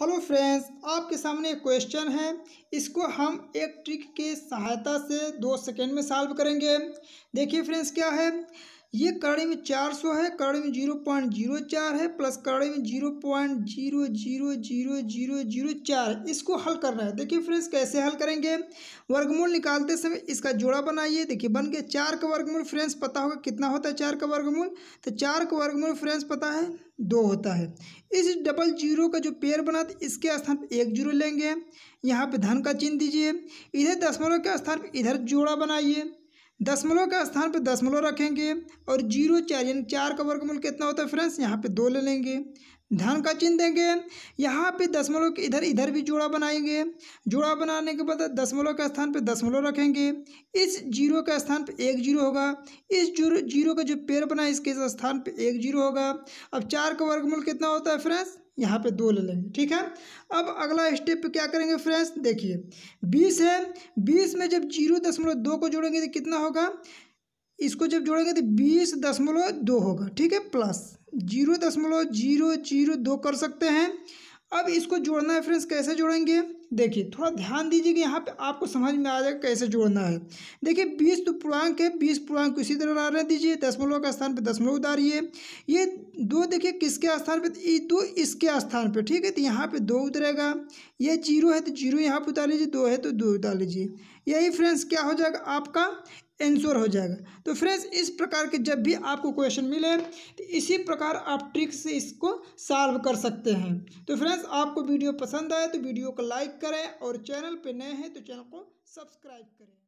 hello friends आपके सामने एक क्वेश्चन है इसको हम एक ट्रिक के सहायता से दो सेकेंड में सॉल्व करेंगे देखिए फ्रेंड्स क्या है ये कड़े में चार सौ है कड़े में जीरो पॉइंट जीरो चार है प्लस कड़े में zero point zero zero zero zero zero चार इसको हल करना है देखिए फ्रेंड्स कैसे हल करेंगे वर्गमूल निकालते समय इसका जोड़ा बनाइए देखिए बन गया चार का वर्गमूल फ्रेंड्स पता होगा कितना होता है चार का वर्गमूल तो चार का वर्गमूल फ्रेंड्स पता है दो होता है इस डबल जीरो का जो पेयर बना था इसके स्थान पर एक जीरो लेंगे यहाँ पे धन का चिन्ह दीजिए इधर दशमलव के स्थान पर इधर जोड़ा बनाइए दसमलव के स्थान पर दशमलव रखेंगे और जीरो चार यानी चार का वर्गमूल कितना होता है फ्रेंड्स यहाँ पे दो ले लेंगे धन का चिन्ह देंगे यहाँ पे दशमलव के इधर इधर भी जोड़ा बनाएंगे जोड़ा बनाने के बाद दशमलव के स्थान पे दशमलव रखेंगे इस जीरो के स्थान पे एक जीरो होगा इस जीरो जीरो का जो पेड़ बना इसके स्थान पर एक जीरो होगा अब चार का वर्गमूल कितना होता है फ्रेंड्स यहाँ पे दो ले लेंगे ठीक है अब अगला स्टेप क्या करेंगे फ्रेंड्स देखिए बीस है बीस में जब जीरो दशमलव दो को जोड़ेंगे तो कितना होगा इसको जब जोड़ेंगे तो बीस दशमलव दो होगा ठीक है प्लस जीरो दशमलव जीरो जीरो दो कर सकते हैं अब इसको जोड़ना है फ्रेंड्स कैसे जोड़ेंगे देखिए थोड़ा ध्यान दीजिए कि यहाँ पे आपको समझ में आ जाएगा कैसे जोड़ना है देखिए बीस तो पूर्णांक है बीस पूर्णांक को इसी तरह रहने दीजिए दशमलव के स्थान पे दशमलव उतारिए ये दो देखिए किसके स्थान पे दो इसके स्थान पे ठीक है तो यहाँ पे दो उतरेगा ये जीरो है तो जीरो यहाँ पर उतार लीजिए दो है तो दो उतार लीजिए यही फ्रेंड्स क्या हो जाएगा आपका एंसर हो जाएगा तो फ्रेंड्स इस प्रकार के जब भी आपको क्वेश्चन मिले तो इसी प्रकार आप ट्रिक से इसको सॉल्व कर सकते हैं तो फ्रेंड्स आपको वीडियो पसंद आए तो वीडियो को लाइक करें और चैनल पर नए हैं तो चैनल को सब्सक्राइब करें